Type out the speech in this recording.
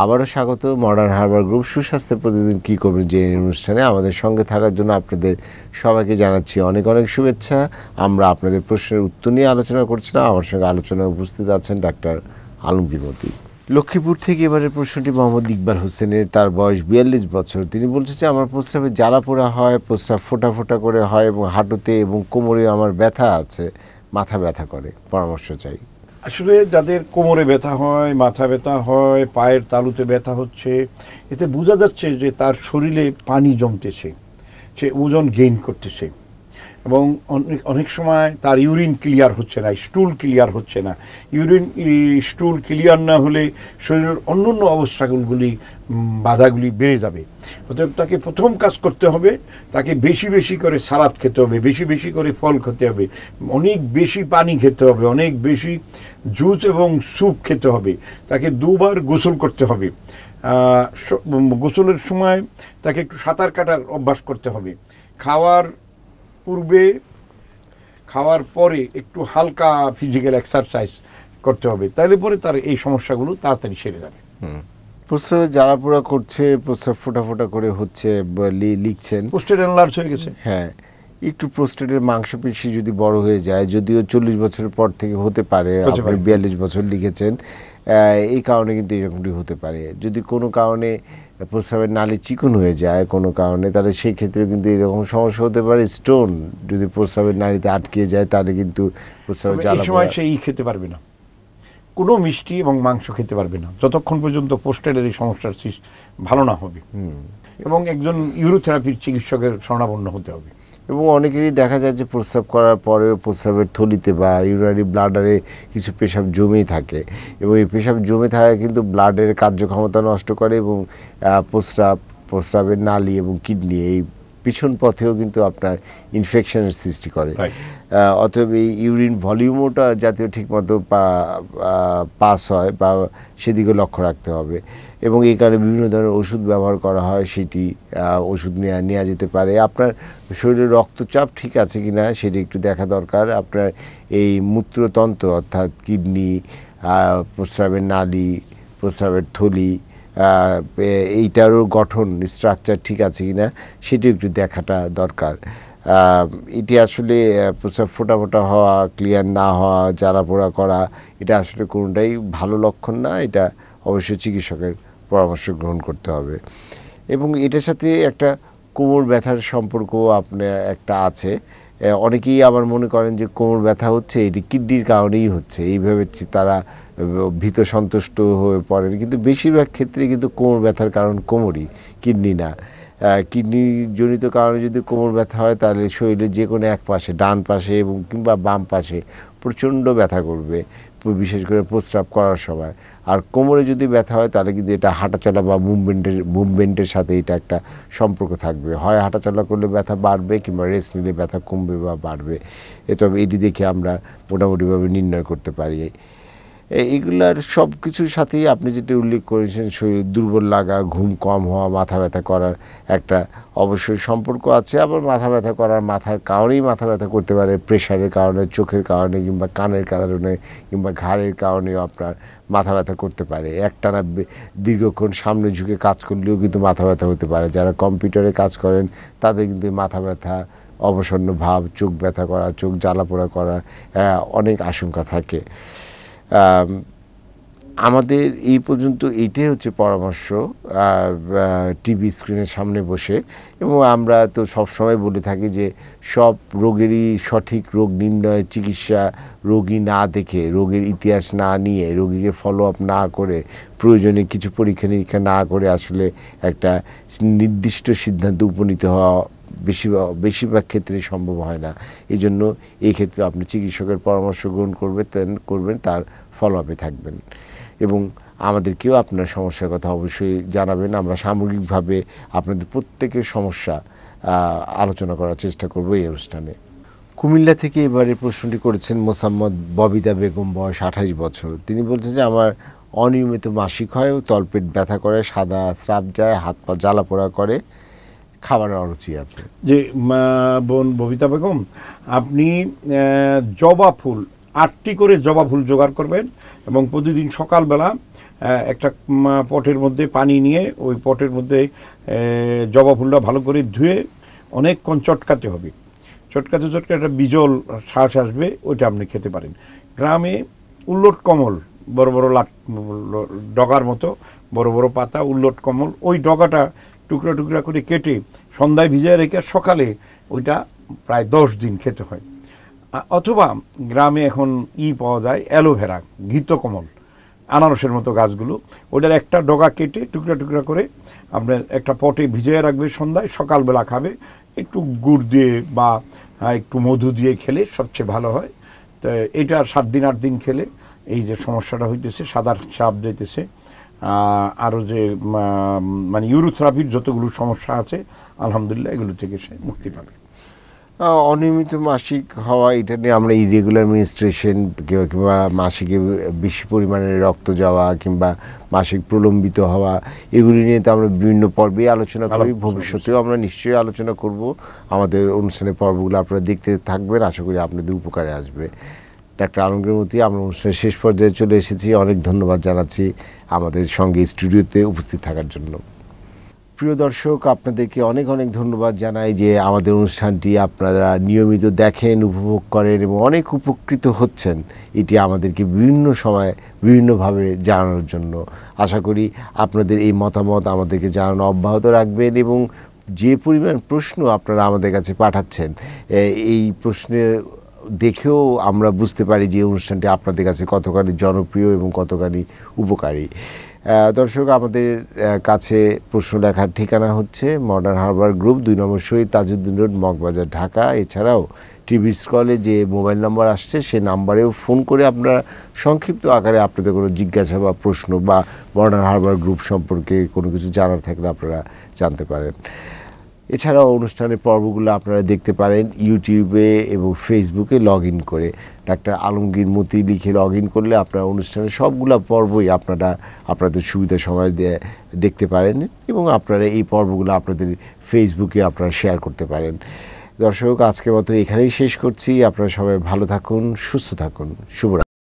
আবারও স্বাগত modern harbour group সুস্বাস্থ্যের প্রতিদিন কী করবেন যে অনুষ্ঠানে আমাদের সঙ্গে থাকার জন্য আপনাদের সবাইকে জানাচ্ছি অনেক অনেক শুভেচ্ছা আমরা আপনাদের প্রশ্নের উত্তর নিয়ে আলোচনা করছিলাম আমার সঙ্গে আলোচনায় উপস্থিত আছেন ডাক্তার বিমতি লক্ষ্মীপুর থেকে এবারের প্রশ্নটি মোহাম্মদ ইকবাল হোসেনের তার বয়স বিয়াল্লিশ বছর তিনি বলছেন যে আমার প্রস্রাবে জ্বালা পোড়া হয় প্রস্রাব ফোটা ফোটা করে হয় এবং হাঁটুতে এবং কোমরে আমার ব্যথা আছে মাথা ব্যথা করে পরামর্শ চাই আসলে যাদের কোমরে ব্যথা হয় মাথা ব্যথা হয় পায়ের তালুতে ব্যথা হচ্ছে এতে বোঝা যাচ্ছে যে তার শরীরে পানি জমতেছে সে ওজন গেইন করতেছে এবং অনেক অনেক সময় তার ইউরিন ক্লিয়ার হচ্ছে না স্টুল ক্লিয়ার হচ্ছে না ইউরিন স্টুল ক্লিয়ার না হলে শরীরের অন্য অন্য অবস্থাগুলি বাধাগুলি বেড়ে যাবে অতএব তাকে প্রথম কাজ করতে হবে তাকে বেশি বেশি করে সালাদ খেতে হবে বেশি বেশি করে ফল খেতে হবে অনেক বেশি পানি খেতে হবে অনেক বেশি জুস এবং স্যুপ খেতে হবে তাকে দুবার গোসল করতে হবে গোসলের সময় তাকে একটু সাঁতার কাটার অভ্যাস করতে হবে খাওয়ার পূর্বে খাওয়ার পরে একটু হালকা ফিজিক্যাল এক্সারসাইজ করতে হবে তাহলে পরে তার এই সমস্যাগুলো তাড়াতাড়ি সেরে যাবে প্রস্রাবে জ্বালা পোড়া করছে প্রস্রাব ফোটা ফোটা করে হচ্ছে লিখছেন পোস্টেড এনলার্জ হয়ে গেছে হ্যাঁ একটু প্রোস্টেটের মাংসপেশি যদি বড় হয়ে যায় যদিও চল্লিশ বছর পর থেকে হতে পারে আপনি বিয়াল্লিশ বছর লিখেছেন এই কারণে কিন্তু এরকমটি হতে পারে যদি কোনো কারণে প্রস্রাবের নালে চিকন হয়ে যায় কোনো কারণে তাহলে সেই ক্ষেত্রে কিন্তু এরকম সমস্যা হতে পারে স্টোন যদি প্রস্রাবের নালিতে আটকে যায় তাহলে কিন্তু প্রস্রাবের জ্বালা সময় সেই খেতে পারবে না কোনো মিষ্টি এবং মাংস খেতে পারবে না যতক্ষণ পর্যন্ত পোস্টেলের এই সমস্যার ভালো না হবে এবং একজন ইউরোথেরাপির চিকিৎসকের শরণাপন্ন হতে হবে এবং অনেকেরই দেখা যায় যে প্রস্রাব করার পরে প্রস্রাবের থলিতে বা ইউরারি ব্লাডারে কিছু পেশাব জমেই থাকে এবং এই পেশাব জমে থাকা কিন্তু ব্লাডের কার্যক্ষমতা নষ্ট করে এবং প্রস্রাব প্রস্রাবের নালি এবং কিডনি এই পিছন পথেও কিন্তু আপনার ইনফেকশনের সৃষ্টি করে অতএব এই ইউরিন ভলিউমটা জাতীয় ঠিকমতো পাস হয় বা সেদিকে লক্ষ্য রাখতে হবে এবং এই কারণে বিভিন্ন ধরনের ওষুধ ব্যবহার করা হয় সেটি ওষুধ নেওয়া নেওয়া যেতে পারে আপনার শরীরে রক্তচাপ ঠিক আছে কি না সেটি একটু দেখা দরকার আপনার এই মূত্রতন্ত্র অর্থাৎ কিডনি প্রস্রাবের নালি প্রস্রাবের থলি এইটারও গঠন স্ট্রাকচার ঠিক আছে কি না সেটি একটু দেখাটা দরকার এটি আসলে প্রচার ফোটা ফোটা হওয়া ক্লিয়ার না হওয়া জ্বালা পোড়া করা এটা আসলে কোনোটাই ভালো লক্ষণ না এটা অবশ্যই চিকিৎসকের পরামর্শ গ্রহণ করতে হবে এবং এটার সাথে একটা কোমর ব্যথার সম্পর্ক আপনার একটা আছে অনেকেই আবার মনে করেন যে কোমর ব্যথা হচ্ছে এটি কিডনির কারণেই হচ্ছে এইভাবে তারা ভীত সন্তুষ্ট হয়ে পড়েন কিন্তু বেশিরভাগ ক্ষেত্রে কিন্তু কোমর ব্যথার কারণ কোমরই কিডনি না কিডনিজনিত কারণে যদি কোমর ব্যথা হয় তাহলে শরীরের যে কোনো এক পাশে ডান পাশে এবং কিংবা বাম পাশে প্রচণ্ড ব্যথা করবে বিশেষ করে প্রস্রাব করার সময় আর কোমরে যদি ব্যথা হয় তাহলে কিন্তু এটা হাঁটাচলা বা মুভমেন্টের মুভমেন্টের সাথে এটা একটা সম্পর্ক থাকবে হয় হাঁটাচলা করলে ব্যথা বাড়বে কিংবা রেস্ট নিলে ব্যথা কমবে বা বাড়বে তবে এটি দেখে আমরা মোটামুটিভাবে নির্ণয় করতে পারি এইগুলার সব কিছুর সাথেই আপনি যেটি উল্লেখ করেছেন শরীর দুর্বল লাগা ঘুম কম হওয়া মাথা ব্যথা করার একটা অবশ্যই সম্পর্ক আছে আবার মাথা ব্যথা করার মাথার কারণেই মাথা ব্যথা করতে পারে প্রেশারের কারণে চোখের কারণে কিংবা কানের কারণে কিংবা ঘাড়ের কারণেও আপনার মাথা ব্যথা করতে পারে একটানা দীর্ঘক্ষণ সামনে ঝুঁকে কাজ করলেও কিন্তু মাথা ব্যথা হতে পারে যারা কম্পিউটারে কাজ করেন তাদের কিন্তু মাথা ব্যথা অবসন্ন ভাব চোখ ব্যথা করা চোখ জ্বালাপোড়া করার অনেক আশঙ্কা থাকে আমাদের এই পর্যন্ত এইটাই হচ্ছে পরামর্শ টিভি স্ক্রিনের সামনে বসে এবং আমরা তো সবসময় বলে থাকি যে সব রোগেরই সঠিক রোগ নির্ণয় চিকিৎসা রোগী না দেখে রোগের ইতিহাস না নিয়ে রোগীকে ফলো আপ না করে প্রয়োজনে কিছু পরীক্ষা নিরীক্ষা না করে আসলে একটা নির্দিষ্ট সিদ্ধান্তে উপনীত হওয়া বেশি বেশিরভাগ ক্ষেত্রে সম্ভব হয় না এই জন্য এই ক্ষেত্রে আপনি চিকিৎসকের পরামর্শ গ্রহণ করবে করবেন তার ফলো আপে থাকবেন এবং আমাদেরকেও আপনার সমস্যার কথা অবশ্যই জানাবেন আমরা সামগ্রিকভাবে আপনাদের প্রত্যেকের সমস্যা আলোচনা করার চেষ্টা করব এই অনুষ্ঠানে কুমিল্লা থেকে এবারে প্রশ্নটি করেছেন মোসাম্মদ ববিতা বেগম বয়স আঠাশ বছর তিনি বলছেন যে আমার অনিয়মিত মাসিক হয় ও তলপেট ব্যথা করে সাদা স্রাব যায় হাত পা জ্বালা পোড়া করে খাবারের অরুচি আছে যে বোন ববিতা বেগম আপনি জবা ফুল আটটি করে জবা ফুল জোগাড় করবেন এবং প্রতিদিন সকালবেলা একটা পটের মধ্যে পানি নিয়ে ওই পটের মধ্যে জবা ফুলটা ভালো করে ধুয়ে অনেকক্ষণ চটকাতে হবে চটকাতে চটকাতে একটা বিজল শ্বাস আসবে ওইটা আপনি খেতে পারেন গ্রামে উল্লট কমল বড় বড় লাট ডগার মতো বড় বড় পাতা উল্লট কমল ওই ডগাটা টুকরা টুকরা করে কেটে সন্ধ্যায় ভিজিয়ে রেখে সকালে ওইটা প্রায় দশ দিন খেতে হয় অথবা গ্রামে এখন ই পাওয়া যায় অ্যালোভেরা কমল আনারসের মতো গাছগুলো ওটার একটা ডগা কেটে টুকরা টুকরা করে আপনার একটা পটে ভিজিয়ে রাখবে সন্ধ্যায় সকালবেলা খাবে একটু গুড় দিয়ে বা একটু মধু দিয়ে খেলে সবচেয়ে ভালো হয় তো এটা সাত দিন আট দিন খেলে এই যে সমস্যাটা হইতেছে সাদার চাপ যেতেছে আরও যে মানে ইউরোথেরাপির যতগুলো সমস্যা আছে আলহামদুলিল্লাহ এগুলো থেকে সে মুক্তি পাবে অনিয়মিত মাসিক হওয়া এটা নিয়ে আমরা ইরেগুলার মিনিস্ট্রেশন কিংবা মাসিকে বেশি পরিমাণে রক্ত যাওয়া কিংবা মাসিক প্রলম্বিত হওয়া এগুলি নিয়ে তো আমরা বিভিন্ন পর্বে আলোচনা করি ভবিষ্যতেও আমরা নিশ্চয়ই আলোচনা করব আমাদের অনুষ্ঠানের পর্বগুলো আপনারা দেখতে থাকবেন আশা করি আপনাদের উপকারে আসবে ডাক্তার আলমগীর মতি আমরা অনুষ্ঠানের শেষ পর্যায়ে চলে এসেছি অনেক ধন্যবাদ জানাচ্ছি আমাদের সঙ্গে স্টুডিওতে উপস্থিত থাকার জন্য প্রিয় দর্শক আপনাদেরকে অনেক অনেক ধন্যবাদ জানাই যে আমাদের অনুষ্ঠানটি আপনারা নিয়মিত দেখেন উপভোগ করেন এবং অনেক উপকৃত হচ্ছেন এটি আমাদেরকে বিভিন্ন সময় বিভিন্নভাবে জানানোর জন্য আশা করি আপনাদের এই মতামত আমাদেরকে জানানো অব্যাহত রাখবেন এবং যে পরিমাণ প্রশ্ন আপনারা আমাদের কাছে পাঠাচ্ছেন এই প্রশ্নের দেখেও আমরা বুঝতে পারি যে অনুষ্ঠানটি আপনাদের কাছে কতখানি জনপ্রিয় এবং কতখানি উপকারী দর্শক আমাদের কাছে প্রশ্ন লেখার ঠিকানা হচ্ছে মডার্ন হারবার গ্রুপ দুই নম্বর শহীদ তাজউদ্দিন রোড মগবাজার ঢাকা এছাড়াও টিভি স্কলে যে মোবাইল নাম্বার আসছে সে নাম্বারেও ফোন করে আপনারা সংক্ষিপ্ত আকারে আপনাদের কোনো জিজ্ঞাসা বা প্রশ্ন বা মডার্ন হারবার গ্রুপ সম্পর্কে কোনো কিছু জানার থাকলে আপনারা জানতে পারেন এছাড়াও অনুষ্ঠানের পর্বগুলো আপনারা দেখতে পারেন ইউটিউবে এবং ফেসবুকে লগ ইন করে ডাক্তার আলমগীর মতি লিখে লগ ইন করলে আপনার অনুষ্ঠানের সবগুলো পর্বই আপনারা আপনাদের সুবিধা সময় দেখতে পারেন এবং আপনারা এই পর্বগুলো আপনাদের ফেসবুকে আপনারা শেয়ার করতে পারেন দর্শক আজকে মতো এখানেই শেষ করছি আপনারা সবাই ভালো থাকুন সুস্থ থাকুন শুভরা